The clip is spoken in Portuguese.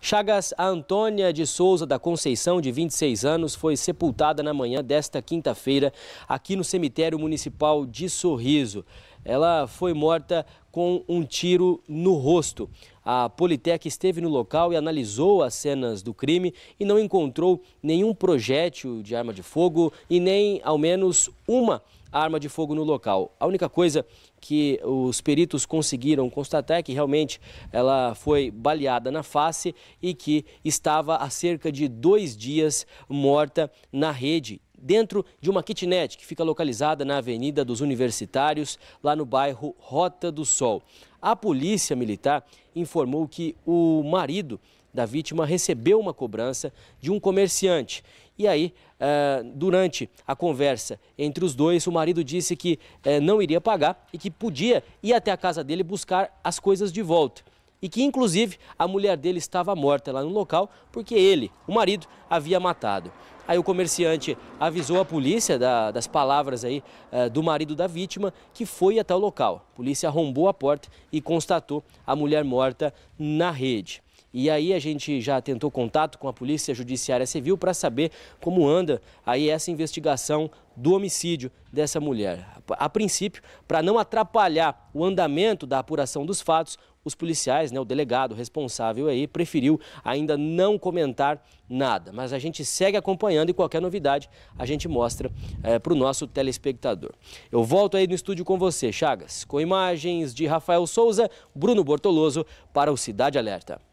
Chagas Antônia de Souza da Conceição, de 26 anos, foi sepultada na manhã desta quinta-feira aqui no cemitério municipal de Sorriso ela foi morta com um tiro no rosto. A Politec esteve no local e analisou as cenas do crime e não encontrou nenhum projétil de arma de fogo e nem, ao menos, uma arma de fogo no local. A única coisa que os peritos conseguiram constatar é que realmente ela foi baleada na face e que estava há cerca de dois dias morta na rede dentro de uma kitnet que fica localizada na Avenida dos Universitários, lá no bairro Rota do Sol. A polícia militar informou que o marido da vítima recebeu uma cobrança de um comerciante. E aí, eh, durante a conversa entre os dois, o marido disse que eh, não iria pagar e que podia ir até a casa dele buscar as coisas de volta e que, inclusive, a mulher dele estava morta lá no local porque ele, o marido, havia matado. Aí o comerciante avisou a polícia da, das palavras aí eh, do marido da vítima que foi até o local. A polícia arrombou a porta e constatou a mulher morta na rede. E aí a gente já tentou contato com a Polícia Judiciária Civil para saber como anda aí essa investigação do homicídio dessa mulher. A princípio, para não atrapalhar o andamento da apuração dos fatos, os policiais, né, o delegado responsável aí, preferiu ainda não comentar nada. Mas a gente segue acompanhando e qualquer novidade a gente mostra é, eh, para o nosso telespectador. Eu volto aí no estúdio com você, Chagas, com imagens de Rafael Souza, Bruno Bortoloso para o Cidade Alerta.